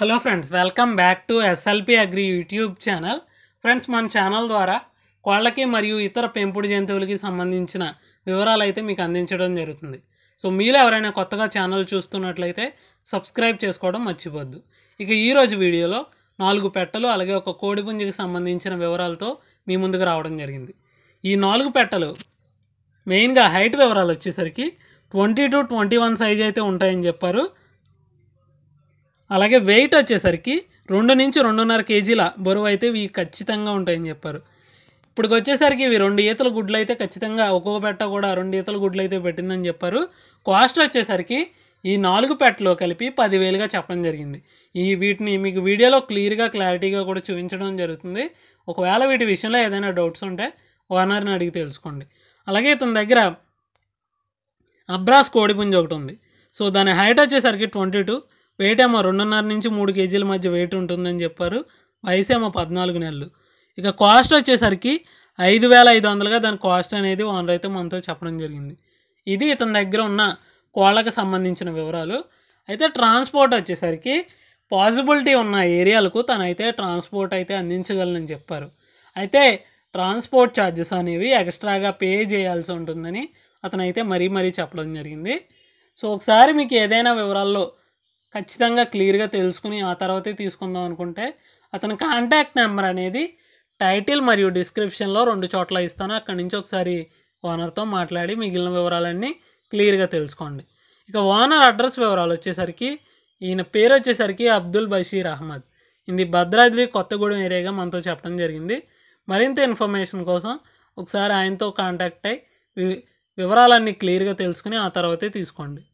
hello friends welcome back to SLP agri YouTube channel friends మన channel ద్వారా కోళ్ళకి మరియు ఇతర పెంపుడు జంతువులకి సంబంధించిన వివరాలు అయితే మీకు అందించడం జరుగుతుంది సో మీరు ఎవరైనా కొత్తగా ఛానల్ చూస్తున్నట్లయితే సబ్స్క్రైబ్ చేసుకోవడం మర్చిపోద్దు ఇక ఈరోజు వీడియోలో నాలుగు పెట్టలు అలాగే ఒక కోడిపుంజకి సంబంధించిన వివరాలతో మీ ముందుకు రావడం జరిగింది ఈ నాలుగు పెట్టలు మెయిన్గా హైట్ వివరాలు వచ్చేసరికి twenty two twenty one size అయితే ఉంటాయని చెప్పారు అలాగే వెయిట్ వచ్చేసరికి రెండు నుంచి రెండున్నర కేజీల బరువు అయితే ఇవి ఖచ్చితంగా ఉంటాయని చెప్పారు ఇప్పుడు వచ్చేసరికి ఇవి రెండు ఈతల గుడ్లు అయితే ఖచ్చితంగా ఒక్కొక్క పెట్ట కూడా రెండు ఈతల గుడ్లు అయితే పెట్టిందని చెప్పారు కాస్ట్ వచ్చేసరికి ఈ నాలుగు పెట్టలో కలిపి పదివేలుగా చెప్పడం జరిగింది ఈ వీటిని మీకు వీడియోలో క్లియర్గా క్లారిటీగా కూడా చూపించడం జరుగుతుంది ఒకవేళ వీటి విషయంలో ఏదైనా డౌట్స్ ఉంటే ఓనర్ని అడిగి తెలుసుకోండి అలాగే ఇతని దగ్గర అబ్రాస్ కోడిపుంజ ఒకటి ఉంది సో దాని హైట్ వచ్చేసరికి ట్వంటీ టూ వెయిట్ ఏమో రెండున్నర నుంచి మూడు కేజీల మధ్య వెయిట్ ఉంటుందని చెప్పారు వయసు ఏమో పద్నాలుగు నెలలు ఇక కాస్ట్ వచ్చేసరికి ఐదు వేల ఐదు వందలుగా దాని కాస్ట్ అనేది ఓనర్ అయితే మనతో చెప్పడం జరిగింది ఇది ఇతని దగ్గర ఉన్న కోళ్ళకు సంబంధించిన వివరాలు అయితే ట్రాన్స్పోర్ట్ వచ్చేసరికి పాసిబిలిటీ ఉన్న ఏరియాలకు తనైతే ట్రాన్స్పోర్ట్ అయితే అందించగలనని చెప్పారు అయితే ట్రాన్స్పోర్ట్ ఛార్జెస్ అనేవి ఎక్స్ట్రాగా పే చేయాల్సి ఉంటుందని అతనైతే మరీ మరీ చెప్పడం జరిగింది సో ఒకసారి మీకు ఏదైనా వివరాల్లో ఖచ్చితంగా క్లియర్గా తెలుసుకుని ఆ తర్వాతే తీసుకుందాం అనుకుంటే అతని కాంటాక్ట్ నెంబర్ అనేది టైటిల్ మరియు డిస్క్రిప్షన్లో రెండు చోట్ల ఇస్తాను అక్కడి నుంచి ఒకసారి ఓనర్తో మాట్లాడి మిగిలిన వివరాలన్నీ క్లియర్గా తెలుసుకోండి ఇక ఓనర్ అడ్రస్ వివరాలు వచ్చేసరికి ఈయన పేరు వచ్చేసరికి అబ్దుల్ బషీర్ అహ్మద్ ఇది భద్రాద్రి కొత్తగూడెం ఏరియాగా మనతో చెప్పడం జరిగింది మరింత ఇన్ఫర్మేషన్ కోసం ఒకసారి ఆయనతో కాంటాక్ట్ అయ్యి వివరాలన్నీ క్లియర్గా తెలుసుకుని ఆ తర్వాతే తీసుకోండి